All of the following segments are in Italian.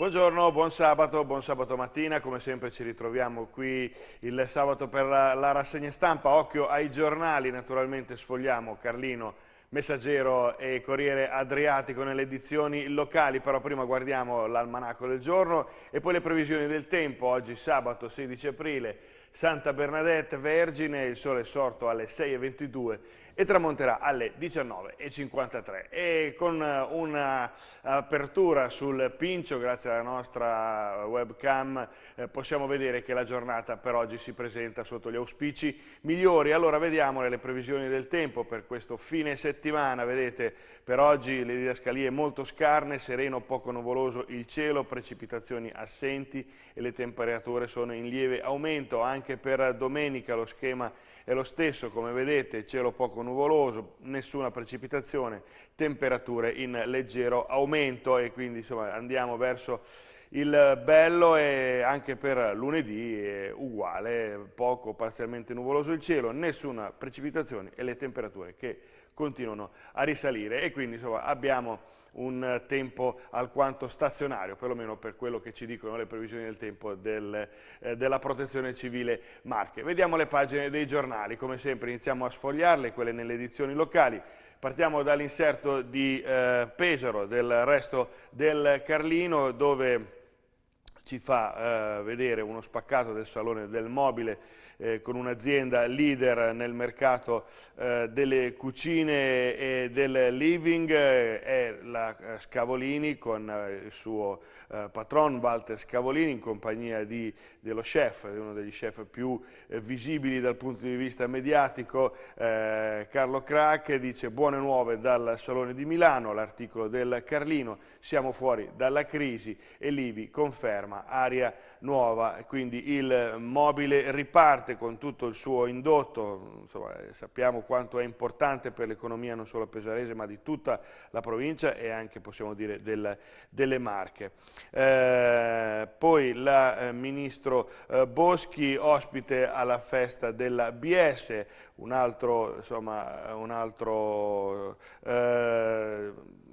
Buongiorno, buon sabato, buon sabato mattina, come sempre ci ritroviamo qui il sabato per la, la rassegna stampa, occhio ai giornali, naturalmente sfogliamo Carlino, Messaggero e Corriere Adriatico nelle edizioni locali, però prima guardiamo l'almanaco del giorno e poi le previsioni del tempo, oggi sabato 16 aprile, Santa Bernadette Vergine, il sole è sorto alle 6.22 e tramonterà alle 19.53 e con eh, un'apertura eh, sul Pincio grazie alla nostra webcam eh, possiamo vedere che la giornata per oggi si presenta sotto gli auspici migliori. Allora vediamo le previsioni del tempo per questo fine settimana, vedete per oggi le didascalie molto scarne, sereno, poco nuvoloso il cielo, precipitazioni assenti e le temperature sono in lieve aumento, anche per domenica lo schema è lo stesso, come vedete cielo poco nuvoloso nuvoloso, nessuna precipitazione, temperature in leggero aumento e quindi insomma, andiamo verso il bello è anche per lunedì è uguale, poco parzialmente nuvoloso il cielo, nessuna precipitazione e le temperature che continuano a risalire e quindi insomma, abbiamo un tempo alquanto stazionario, perlomeno per quello che ci dicono le previsioni del tempo del, eh, della protezione civile Marche. Vediamo le pagine dei giornali, come sempre iniziamo a sfogliarle, quelle nelle edizioni locali. Partiamo dall'inserto di eh, Pesaro, del resto del Carlino, dove ci fa eh, vedere uno spaccato del salone del mobile eh, con un'azienda leader nel mercato eh, delle cucine e del living, eh, è la eh, Scavolini con eh, il suo patron Walter Scavolini in compagnia di, dello chef, uno degli chef più visibili dal punto di vista mediatico, Carlo Crack, dice buone nuove dal Salone di Milano, l'articolo del Carlino, siamo fuori dalla crisi e Livi conferma aria nuova, quindi il mobile riparte parte con tutto il suo indotto, insomma, eh, sappiamo quanto è importante per l'economia non solo pesarese ma di tutta la provincia e anche possiamo dire del, delle Marche. Eh, poi il eh, Ministro eh, Boschi ospite alla festa della BS, un altro, insomma, un altro eh,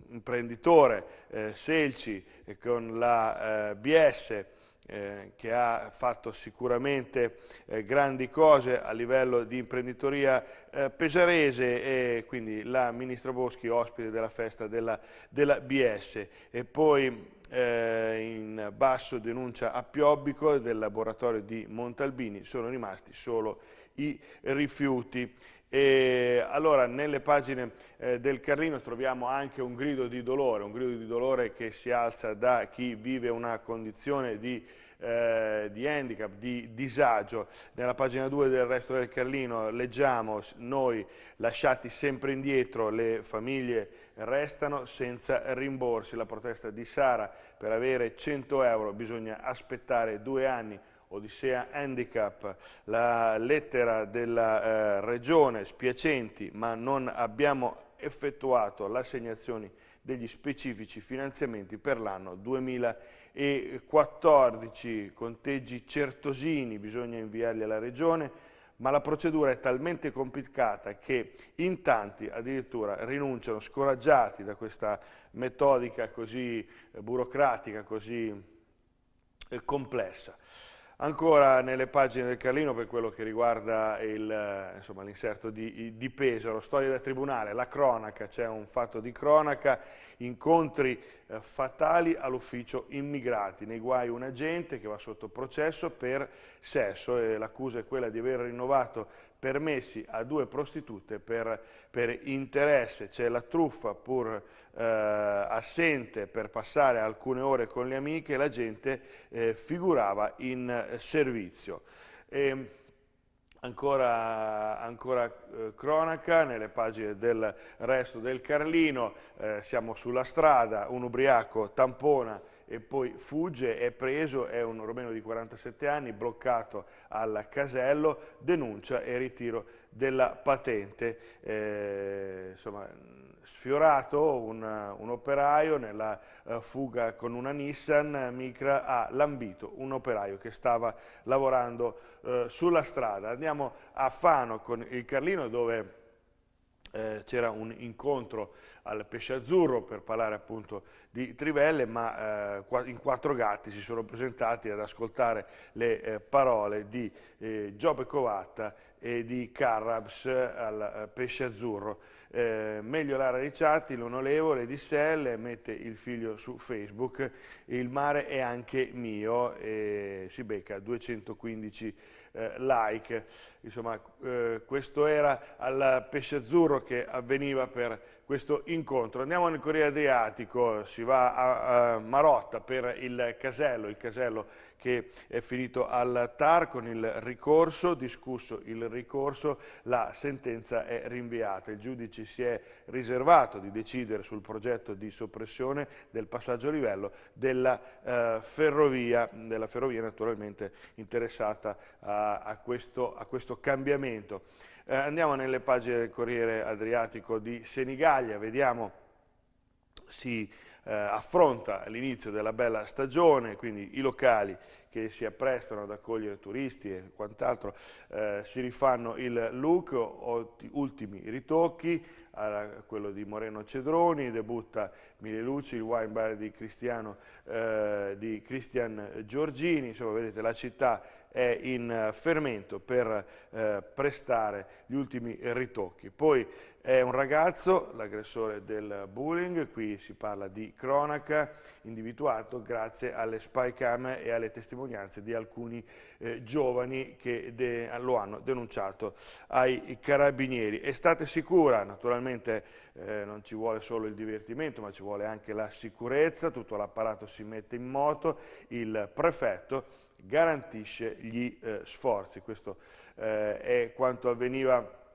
imprenditore, eh, Selci, con la BS eh, che ha fatto sicuramente eh, grandi cose a livello di imprenditoria eh, pesarese e quindi la Ministra Boschi ospite della festa della, della BS e poi eh, in basso denuncia a Piobbico del laboratorio di Montalbini sono rimasti solo i rifiuti. E allora nelle pagine eh, del Carlino troviamo anche un grido di dolore, un grido di dolore che si alza da chi vive una condizione di, eh, di handicap, di disagio. Nella pagina 2 del resto del Carlino leggiamo noi lasciati sempre indietro, le famiglie restano senza rimborsi. La protesta di Sara per avere 100 euro bisogna aspettare due anni Odissea Handicap, la lettera della eh, Regione, spiacenti, ma non abbiamo effettuato l'assegnazione degli specifici finanziamenti per l'anno 2014. Conteggi certosini bisogna inviarli alla Regione, ma la procedura è talmente complicata che in tanti addirittura rinunciano, scoraggiati da questa metodica così burocratica, così eh, complessa. Ancora nelle pagine del Carlino per quello che riguarda eh, l'inserto di, di, Pesaro, storia da tribunale, la cronaca, c'è un fatto di cronaca, incontri eh, fatali all'ufficio immigrati, nei guai un agente che va sotto processo per sesso e l'accusa è quella di aver rinnovato permessi a due prostitute per, per interesse, c'è la truffa pur eh, assente per passare alcune ore con le amiche, la gente eh, figurava in eh, servizio. E, ehm, Ancora, ancora eh, cronaca, nelle pagine del resto del Carlino, eh, siamo sulla strada, un ubriaco tampona e poi fugge, è preso, è un romeno di 47 anni, bloccato al casello, denuncia e ritiro della patente. Eh, insomma, sfiorato un, un operaio nella uh, fuga con una Nissan, Micra ha lambito un operaio che stava lavorando uh, sulla strada. Andiamo a Fano con il Carlino dove eh, c'era un incontro al Pesce Azzurro per parlare appunto di Trivelle, ma eh, in quattro gatti si sono presentati ad ascoltare le eh, parole di eh, Giobbe Covatta e di Carrabs al eh, Pesce Azzurro eh, meglio Lara Ricciardi, l'onorevole di Selle, mette il figlio su Facebook, il mare è anche mio, e si becca 215 eh, like. Insomma, eh, questo era al pesce azzurro che avveniva per questo incontro. Andiamo nel Corriere Adriatico, si va a, a, Marotta per il casello, il casello che è finito al TAR con il ricorso, discusso il ricorso, la sentenza è rinviata. Il giudice si è riservato di decidere sul progetto di soppressione del passaggio a livello della eh, ferrovia, della ferrovia naturalmente interessata a, a, questo, a questo cambiamento. Eh, andiamo nelle pagine del Corriere Adriatico di Senigallia, vediamo si eh, affronta l'inizio della bella stagione, quindi i locali che si apprestano ad accogliere turisti e quant'altro eh, si rifanno il look, ultimi ritocchi, quello di Moreno Cedroni, debutta Mille Luci, il wine bar di, eh, di Cristian Giorgini, insomma vedete la città è in eh, fermento per eh, prestare gli ultimi ritocchi. Poi è un ragazzo, l'aggressore del bullying, qui si parla di cronaca, individuato grazie alle spy cam e alle testimonianze di alcuni eh, giovani che lo hanno denunciato ai carabinieri. E state sicura, naturalmente eh, non ci vuole solo il divertimento, ma ci vuole anche la sicurezza, tutto l'apparato si mette in moto, il prefetto garantisce gli eh, sforzi. Questo eh, è quanto avveniva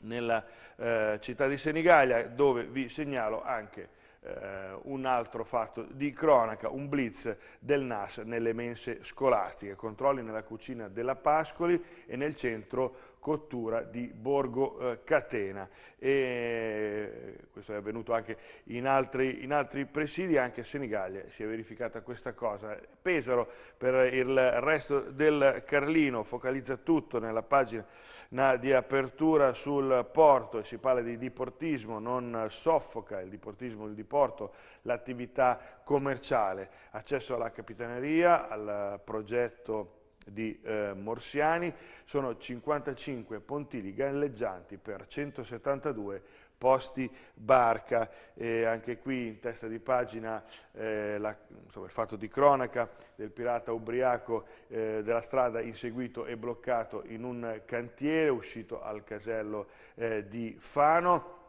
nella eh, città di Senigallia, dove vi segnalo anche eh, un altro fatto di cronaca, un blitz del NAS nelle mense scolastiche, controlli nella cucina della Pascoli e nel centro cottura di Borgo eh, Catena. E eh, questo è avvenuto anche in altri, in altri, presidi, anche a Senigallia si è verificata questa cosa. Pesaro per il resto del Carlino focalizza tutto nella pagina di apertura sul porto e si parla di diportismo, non soffoca il diportismo, il diportismo trasporto, l'attività commerciale, accesso alla capitaneria, al progetto di eh, Morsiani, sono 55 pontili galleggianti per 172 posti barca, eh, anche qui in testa di pagina eh, la, insomma, il fatto di cronaca del pirata ubriaco eh, della strada inseguito e bloccato in un cantiere uscito al casello eh, di Fano,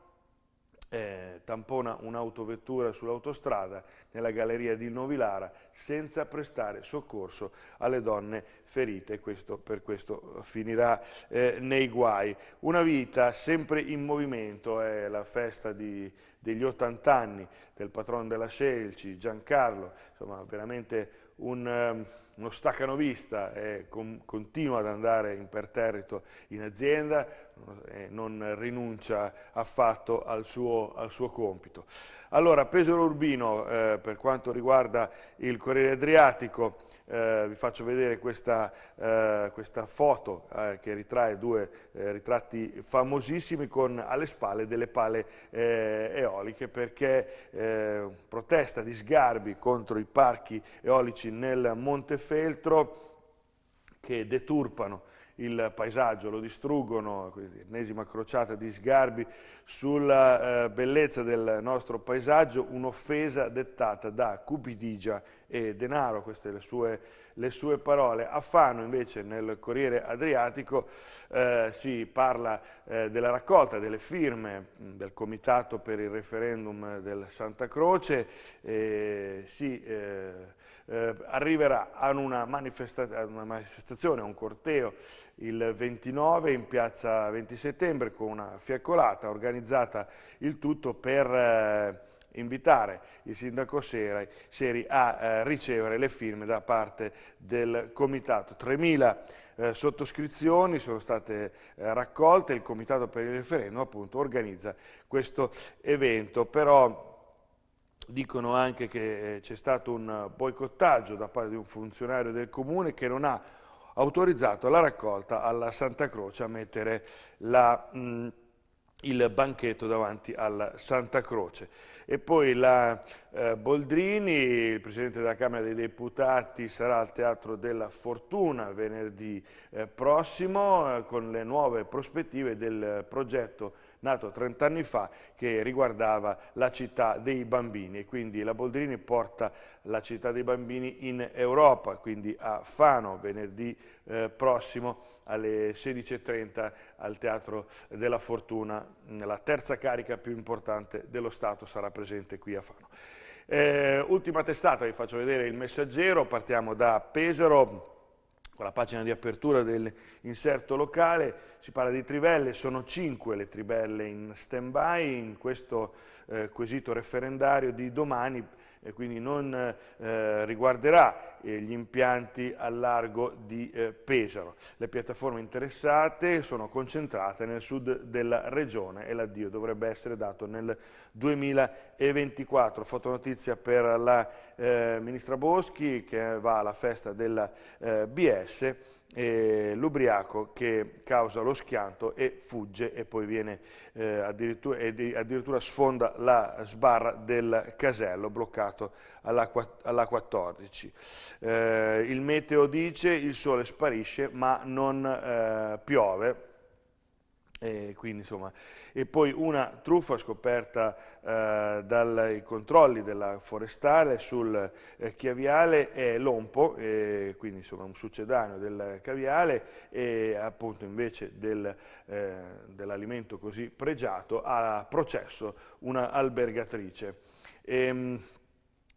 eh, tampona un'autovettura sull'autostrada nella galleria di Novilara senza prestare soccorso alle donne ferite, questo, per questo eh, finirà eh, nei guai. Una vita sempre in movimento è la festa di, degli 80 anni del patrono della Scelci, Giancarlo, insomma veramente un, ehm, uno staccanovista eh, con, continua ad andare imperterrito in azienda e eh, non rinuncia affatto al suo, al suo compito. Allora, Pesaro Urbino, eh, per quanto riguarda il Corriere Adriatico, eh, vi faccio vedere questa, eh, questa foto eh, che ritrae due eh, ritratti famosissimi con alle spalle delle pale eh, eoliche perché eh, protesta di sgarbi contro i parchi eolici nel Montefeltro che deturpano il paesaggio, lo distruggono, l'ennesima crociata di sgarbi sulla eh, bellezza del nostro paesaggio, un'offesa dettata da cupidigia e denaro, queste le sue, le sue parole. A Fano invece nel Corriere Adriatico eh, si parla eh, della raccolta delle firme mm, del Comitato per il referendum del Santa Croce, si eh, eh, arriverà a una, manifesta a una, manifestazione, a un corteo il 29 in piazza 20 settembre con una fiaccolata organizzata il tutto per eh, invitare il sindaco Seri, Seri a eh, ricevere le firme da parte del comitato. 3.000 eh, sottoscrizioni sono state eh, raccolte, il comitato per il referendum appunto organizza questo evento, però Dicono anche che eh, c'è stato un boicottaggio da parte di un funzionario del comune che non ha autorizzato la raccolta alla Santa Croce a mettere la, mh, mm, il banchetto davanti alla Santa Croce. E poi la eh, Boldrini, il Presidente della Camera dei Deputati, sarà al Teatro della Fortuna venerdì eh, prossimo eh, con le nuove prospettive del eh, progetto nato 30 anni fa, che riguardava la città dei bambini e quindi la Boldrini porta la città dei bambini in Europa, quindi a Fano venerdì eh, prossimo alle 16.30 al Teatro della Fortuna, la terza carica più importante dello Stato sarà presente qui a Fano. Eh, ultima testata, vi faccio vedere il messaggero, partiamo da Pesaro, con la pagina di apertura dell'inserto locale, si parla di trivelle, sono cinque le trivelle in stand-by in questo eh, quesito referendario di domani e quindi non eh, riguarderà eh, gli impianti a largo di eh, Pesaro. Le piattaforme interessate sono concentrate nel sud della regione e l'addio dovrebbe essere dato nel 2024. Fotonotizia per la eh, ministra Boschi che va alla festa della eh, BS eh, l'ubriaco che causa lo schianto e fugge e poi viene, eh, addirittura, addirittura, sfonda la sbarra del casello bloccato alla, alla 14. Eh, il meteo dice il sole sparisce ma non eh, piove e, quindi, insomma, e poi una truffa scoperta eh, dai controlli della forestale sul eh, caviale è l'ompo, eh, quindi insomma, un succedaneo del caviale e appunto invece del, eh, dell'alimento così pregiato ha processo una albergatrice. E, ehm,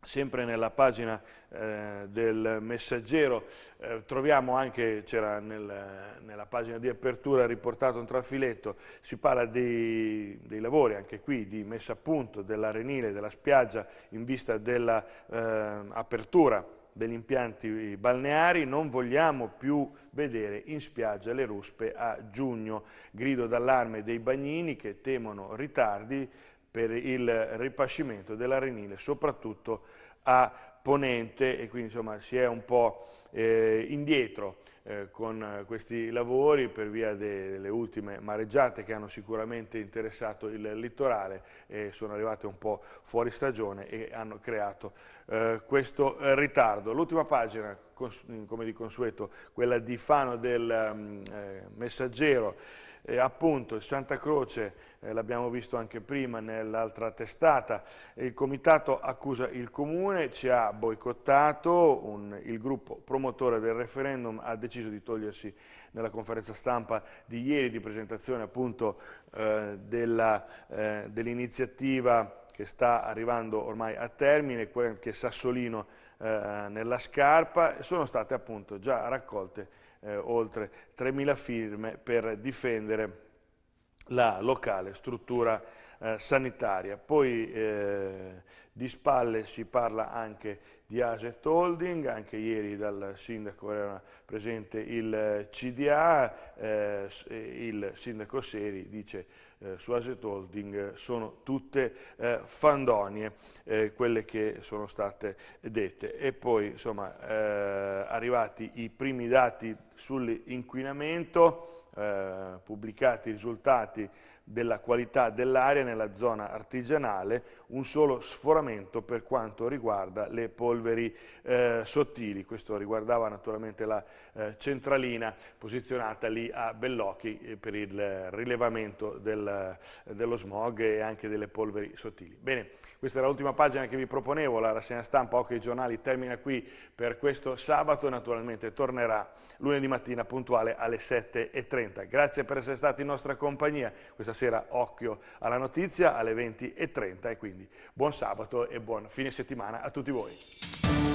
Sempre nella pagina eh, del messaggero eh, troviamo anche, c'era nel, nella pagina di apertura riportato un trafiletto, si parla di, dei lavori anche qui di messa a punto dell'arenile, della spiaggia in vista dell'apertura eh, degli impianti balneari, non vogliamo più vedere in spiaggia le ruspe a giugno. Grido d'allarme dei bagnini che temono ritardi per il ripascimento dell'Arenile, soprattutto a Ponente e quindi insomma si è un po' eh, indietro eh, con questi lavori per via delle ultime mareggiate che hanno sicuramente interessato il litorale e sono arrivate un po' fuori stagione e hanno creato eh, questo ritardo. L'ultima pagina, come di consueto, quella di Fano del mm, eh, Messaggero, eh, appunto il Santa Croce, eh, l'abbiamo visto anche prima nell'altra testata, il comitato accusa il comune, ci ha boicottato, un, il gruppo promotore del referendum ha deciso di togliersi nella conferenza stampa di ieri di presentazione appunto eh, eh dell'iniziativa dell che sta arrivando ormai a termine, che Sassolino eh, nella scarpa, sono state appunto già raccolte eh, oltre 3.000 firme per difendere la locale struttura eh, sanitaria. Poi eh, di spalle si parla anche di Asset Holding, anche ieri dal sindaco era presente il eh, CDA, eh, eh, il sindaco Seri dice eh, su Asset Holding sono tutte fandonie quelle che sono state dette. E poi insomma arrivati i primi dati sull'inquinamento, eh, pubblicati i risultati della qualità dell'aria nella zona artigianale, un solo sforamento per quanto riguarda le polveri eh, sottili. Questo riguardava naturalmente la eh, centralina posizionata lì a Bellocchi eh, per il rilevamento del, eh, dello smog e anche delle polveri sottili. Bene, questa era l'ultima pagina che vi proponevo, la rassegna stampa Occhi ok, Giornali termina qui per questo sabato, naturalmente tornerà lunedì mattina puntuale alle 7.30. Grazie per essere stati in nostra compagnia. Questa sera occhio alla notizia alle 20.30 e quindi buon sabato e buon fine settimana a tutti voi.